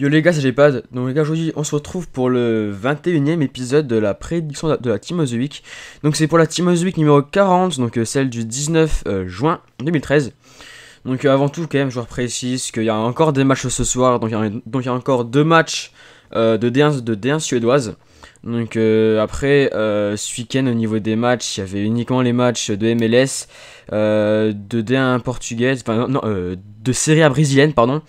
Yo les gars, c'est pas Donc les gars, aujourd'hui, on se retrouve pour le 21 ème épisode de la prédiction de la Team of Week. Donc c'est pour la Team of Week numéro 40, donc euh, celle du 19 euh, juin 2013. Donc euh, avant tout, quand même, je précise qu'il y a encore des matchs ce soir, donc il y a, encore deux matchs euh, de, D1, de 1 suédoise. Donc euh, après, ce week-end au niveau des matchs, il y avait uniquement les matchs de MLS, de D1 portugaise, enfin non, de Serie A brésilienne, pardon.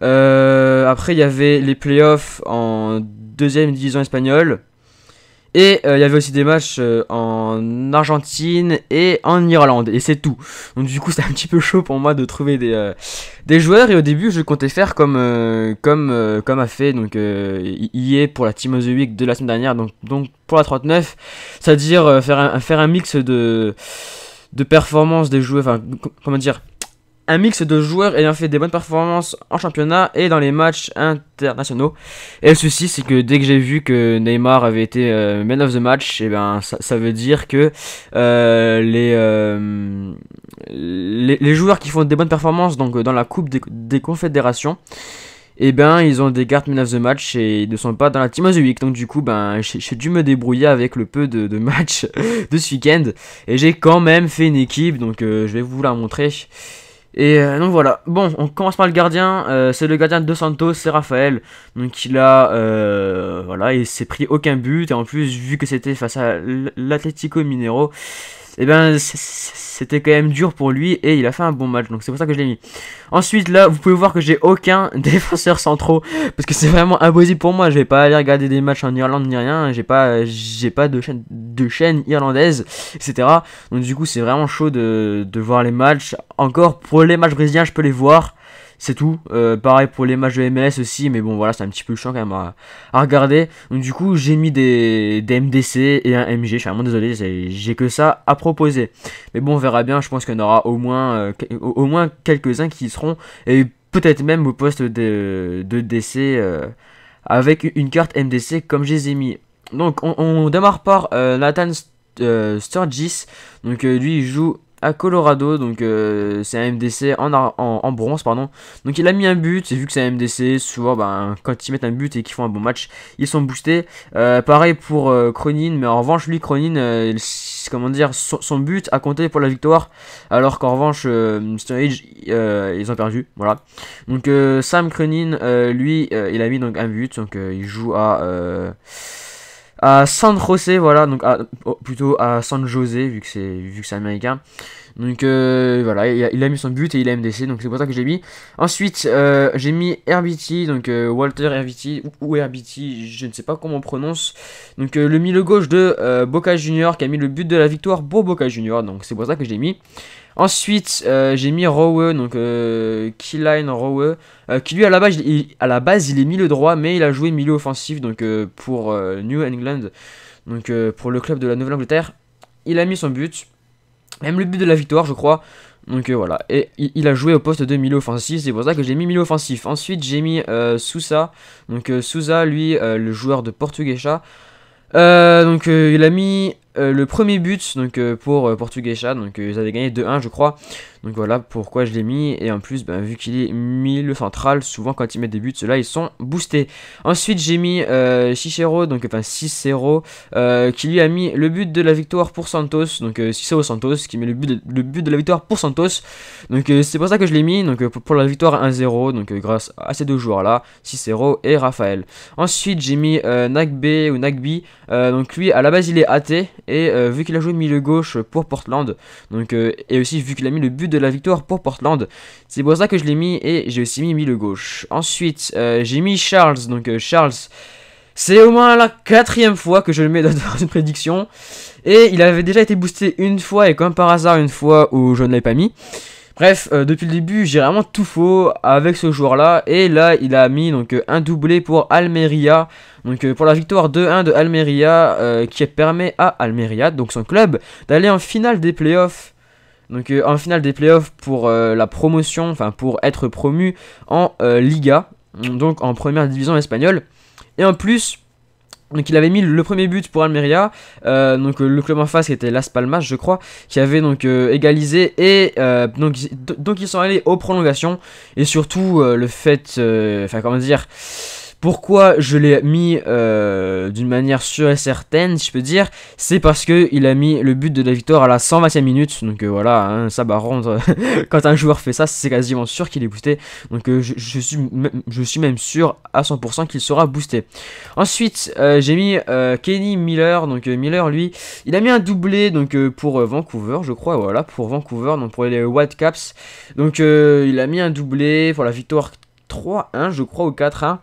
après, il y avait les playoffs en deuxième division espagnole, et euh, il y avait aussi des matchs euh, en Argentine et en Irlande. Et c'est tout. Donc du coup c'est un petit peu chaud pour moi de trouver des, euh, des joueurs. Et au début je comptais faire comme, comme, comme a fait donc, est pour la Team of the Week de la semaine dernière. Donc, donc pour la 39. C'est-à-dire faire, un, faire un mix de, de performances des joueurs. Enfin comment dire un mix de joueurs ayant fait des bonnes performances en championnat et dans les matchs internationaux. Et le souci, c'est que dès que j'ai vu que Neymar avait été euh, man of the match, et eh ben, ça, veut dire que euh, euh, les, les, joueurs qui font des bonnes performances donc, dans la Coupe des, Confédérations, et eh ben, ils ont des cartes man of the match et ils ne sont pas dans la Team of the Week. Donc, du coup, ben, j'ai dû me débrouiller avec le peu de, de matchs de ce week-end. Et j'ai quand même fait une équipe, donc je vais vous la montrer. Et euh, donc voilà, bon, on commence par le gardien, euh, c'est le gardien de Santos, c'est Raphaël. Donc il a, euh, voilà, il s'est pris aucun but, et en plus, vu que c'était face à l'Atlético Minero, et eh ben c'était quand même dur pour lui et il a fait un bon match. Donc c'est pour ça que je l'ai mis. Ensuite là, vous pouvez voir que j'ai aucun défenseur centraux parce que c'est vraiment impossible pour moi. Je vais pas aller regarder des matchs en Irlande ni rien. J'ai pas j'ai pas de chaîne de chaîne irlandaise, etc. Donc du coup c'est vraiment chaud de, de voir les matchs. Encore pour les matchs brésiliens, je peux les voir c'est tout. Euh, pareil pour les matchs de MLS aussi, mais bon voilà, c'est un petit peu champ quand même à, regarder. Donc du coup, j'ai mis des, MDC et un MG, je suis vraiment désolé, j'ai que ça à proposer. Mais bon, on verra bien, je pense qu'il y en aura au moins, euh, au moins quelques-uns qui seront, et peut-être même au poste de, DC euh, avec une carte MDC comme je les ai mis. Donc on, on démarre par Nathan Sturgis, donc lui il joue à Colorado. Donc euh, c'est un MDC en, bronze, pardon. Donc il a mis un but. Et vu que c'est un MDC, souvent ben, quand ils mettent un but et qu'ils font un bon match, ils sont boostés. Euh, pareil pour euh, Cronin, mais en revanche, lui, Cronin, comment dire, son but a compté pour la victoire. Alors qu'en revanche, Stone Age, ils ont perdu. Voilà. Donc Sam Cronin, lui, il a mis donc un but. Donc il joue à à San José, voilà, donc oh, plutôt à San José, vu que c'est américain. Donc euh, voilà, il a, mis son but et il a MDC, donc c'est pour ça que j'ai mis. Ensuite, euh, j'ai mis RBT, donc euh, Walter RBT ou, RBT, je ne sais pas comment on prononce. Donc le milieu gauche de Boca Junior qui a mis le but de la victoire pour Boca Junior, donc c'est pour ça que j'ai mis. Ensuite, j'ai mis Rowe, donc Keyline Rowe, qui lui à la, base, il, à la base il est milieu droit, mais il a joué milieu offensif donc pour New England, donc pour le club de la Nouvelle-Angleterre. Il a mis son but. Même le but de la victoire, je crois. Donc euh, voilà, et il a joué au poste de milieu offensif, c'est pour ça que j'ai mis milieu offensif. Ensuite j'ai mis euh, Sousa, donc euh, Sousa lui, le joueur de Portuguesa. donc il a mis euh, le premier but donc, euh, pour euh, Portuguesha donc ils avaient gagné 2-1 je crois. Donc voilà pourquoi je l'ai mis. Et en plus, ben, vu qu'il est le central, souvent quand ils mettent des buts, ceux-là ils sont boostés. Ensuite j'ai mis Cicero, donc enfin Cicero, qui lui a mis le but de la victoire pour Santos. Donc Cicero Santos qui met le but, de, le but de la victoire pour Santos. Donc c'est pour ça que je l'ai mis. Donc pour, la victoire 1-0. Donc grâce à ces deux joueurs là, Cicero et Raphaël. Ensuite j'ai mis Nagbe ou Nagbi. donc lui à la base il est athée et euh, vu qu'il a joué milieu gauche pour Portland, donc, euh, et aussi vu qu'il a mis le but de la victoire pour Portland, c'est pour ça que je l'ai mis et j'ai aussi mis milieu gauche. Ensuite, euh, j'ai mis Charles, donc Charles. C'est au moins la quatrième fois que je le mets dans une prédiction. Et il avait déjà été boosté une fois et comme par hasard une fois où je ne l'avais pas mis. Bref, euh, depuis le début, j'ai vraiment tout faux avec ce joueur-là. Et là, il a mis donc euh, un doublé pour Almeria. Donc euh, pour la victoire 2-1 de Almeria, qui permet à Almeria, donc son club, d'aller en finale des playoffs. Donc en finale des playoffs pour la promotion, enfin pour être promu en Liga, donc en première division espagnole. Et en plus, donc il avait mis le premier but pour Almeria, euh, donc euh, le club en face qui était Las Palmas je crois, qui avait donc euh, égalisé et donc, donc ils sont allés aux prolongations et surtout le fait, enfin comment dire, pourquoi je l'ai mis euh, d'une manière sûre et certaine, je peux dire, c'est parce qu'il a mis le but de la victoire à la 120e minute. Donc euh, voilà, hein, ça va rendre quand un joueur fait ça, c'est quasiment sûr qu'il est boosté. Donc euh, je, suis je suis même sûr à 100% qu'il sera boosté. Ensuite, j'ai mis Kenny Miller. Donc Miller, lui, il a mis un doublé donc pour Vancouver, je crois. Voilà, pour Vancouver, donc pour les caps Donc il a mis un doublé pour la victoire 3-1, je crois, ou 4-1.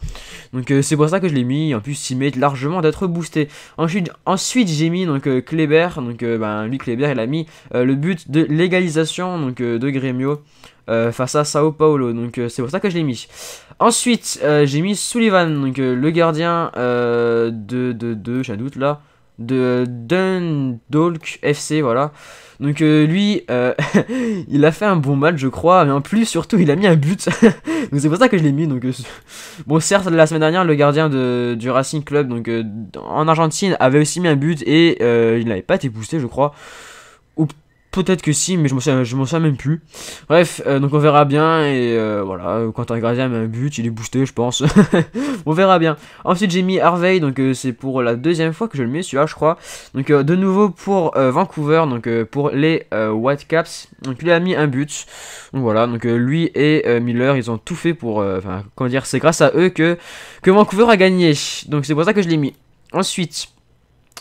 Donc euh, c'est pour ça que je l'ai mis. En plus, il mérite largement d'être boosté. Ensuite, ensuite j'ai mis donc euh, Kleber. Donc euh, ben, lui, Kleber, il a mis le but de l'égalisation donc, de Grêmio. face à Sao Paulo, donc c'est pour ça que je l'ai mis. Ensuite, j'ai mis Sullivan, donc le gardien de, de, de doute là, de Dundalk FC, voilà. Donc euh, lui, euh, il a fait un bon match, je crois, mais en plus, surtout, il a mis un but. donc c'est pour ça que je l'ai mis. Donc euh, bon, certes, la semaine dernière, le gardien de, du Racing Club, donc en Argentine, avait aussi mis un but et il n'avait pas été boosté, je crois. Oups. Peut-être que si, mais je m'en souviens, même plus. Bref, euh, donc on verra bien. Et euh, voilà, quand un gardien un but, il est boosté, je pense. on verra bien. Ensuite, j'ai mis Harvey, donc euh, c'est pour la deuxième fois que je le mets, celui-là, je crois. Donc de nouveau pour Vancouver, donc pour les Whitecaps. Donc il a mis un but. Donc voilà, donc lui et Miller, ils ont tout fait pour. Enfin, comment dire, c'est grâce à eux que, que Vancouver a gagné. Donc c'est pour ça que je l'ai mis. Ensuite.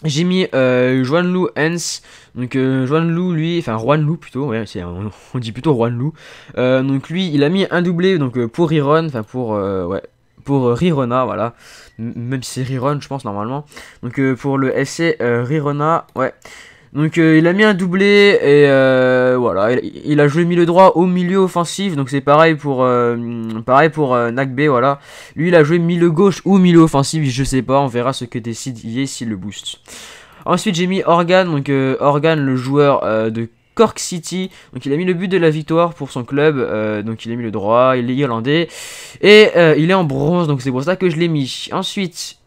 J'ai mis euh, Juan donc euh, Juan lui, enfin Juan plutôt, ouais, on, on, dit plutôt Juan Lu. Euh, donc lui, il a mis un doublé donc euh, pour Riron, enfin pour euh, ouais, pour Rirona, voilà. même si c'est Riron, je pense normalement. Donc pour le SC Rirona, ouais. Donc euh, il a mis un doublé et euh, voilà, il, a joué milieu droit au milieu offensif, donc c'est pareil pour euh, pareil pour Nagbe, voilà. Lui il a joué milieu gauche ou milieu offensif, je sais pas, on verra ce que décide Yé s'il le booste. Ensuite j'ai mis Organ, donc Organ le joueur de Cork City. Donc il a mis le but de la victoire pour son club. donc il a mis le droit, il est irlandais. Et il est en bronze, donc c'est pour ça que je l'ai mis. Ensuite,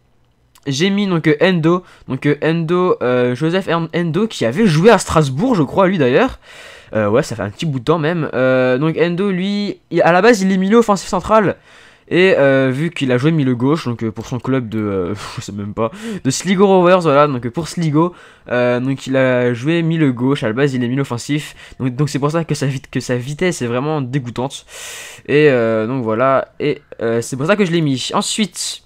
j'ai mis donc euh, Endo, donc euh, Endo, euh, Joseph Endo qui avait joué à Strasbourg, je crois, lui d'ailleurs. ouais, ça fait un petit bout de temps même. donc Endo, lui, à la base, il est milieu offensif central. Et vu qu'il a joué milieu gauche, donc pour son club de, je sais même pas, de Sligo Rovers, voilà, donc pour Sligo, donc il a joué milieu gauche, à la base il est milieu offensif, donc c'est pour ça que sa, que sa vitesse est vraiment dégoûtante. Et donc voilà, et c'est pour ça que je l'ai mis. Ensuite,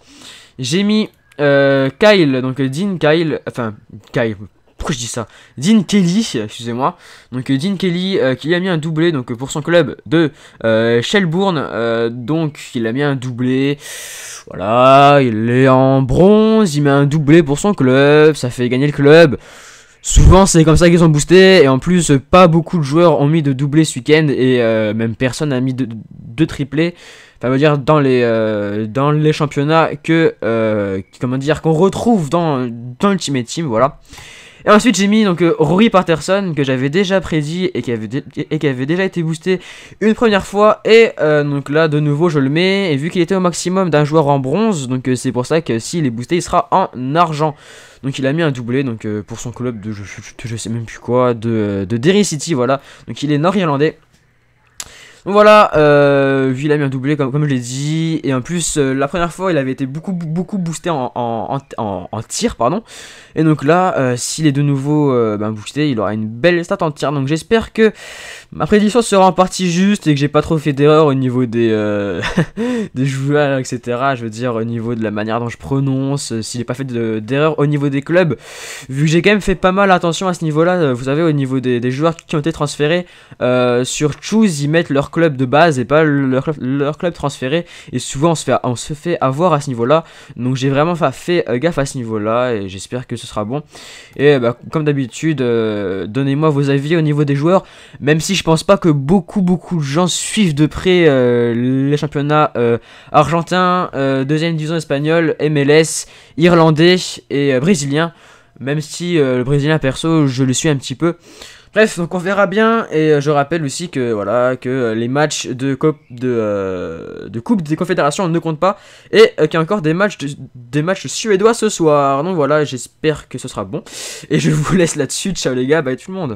j'ai mis euh, Kyle, donc euh, Dean Kyle, enfin Kyle, pourquoi je dis ça Dean Kelly, excusez-moi. Donc euh, Dean Kelly qui a mis un doublé donc pour son club de Shelbourne. donc il a mis un doublé. Voilà, il est en bronze, il met un doublé pour son club, ça fait gagner le club. Souvent c'est comme ça qu'ils ont boosté et en plus pas beaucoup de joueurs ont mis de doublé ce week-end et même personne n'a mis de, de triplé enfin, veut dire dans les, euh, dans les championnats que, euh, comment dire, qu'on retrouve dans, dans Ultimate Team, voilà. Et ensuite j'ai mis donc euh, Rory Patterson que j'avais déjà prédit et qui avait, et qui avait déjà été boosté une première fois et donc là de nouveau je le mets et vu qu'il était au maximum d'un joueur en bronze donc c'est pour ça que s'il est boosté il sera en argent. Donc il a mis un doublé donc pour son club de je, sais même plus quoi de, de Derry City voilà donc il est nord-irlandais voilà, euh, Ville a doublé comme, comme je l'ai dit. Et en plus, euh, la première fois, il avait été beaucoup, beaucoup boosté en, en, en, tir. pardon. Et donc là, euh, s'il est de nouveau euh, ben, boosté, il aura une belle stat en tir. Donc j'espère que ma prédiction sera en partie juste et que j'ai pas trop fait d'erreur au niveau des, des joueurs, etc. Je veux dire, au niveau de la manière dont je prononce, s'il n'est pas fait d'erreur au niveau des clubs. Vu que j'ai quand même fait pas mal attention à ce niveau-là, vous savez, au niveau des, des joueurs qui ont été transférés sur Choose, ils mettent leur club de base et pas leur, club transféré. Et souvent, on se fait, on se fait avoir à ce niveau-là. Donc, j'ai vraiment fait euh, gaffe à ce niveau-là et j'espère que ce sera bon. Et bah, comme d'habitude, euh, donnez-moi vos avis au niveau des joueurs. Même si je pense pas que beaucoup, beaucoup de gens suivent de près euh, les championnats argentins, deuxième division espagnole, MLS, irlandais et brésilien. Même si le brésilien perso, je le suis un petit peu. Bref, donc on verra bien et euh, je rappelle aussi que voilà que euh, les matchs de, coupe, de, euh, de coupe des confédérations ne comptent pas et qu'il y a encore des matchs de, des matchs suédois ce soir. Donc voilà, j'espère que ce sera bon et je vous laisse là-dessus. Ciao les gars, bye tout le monde.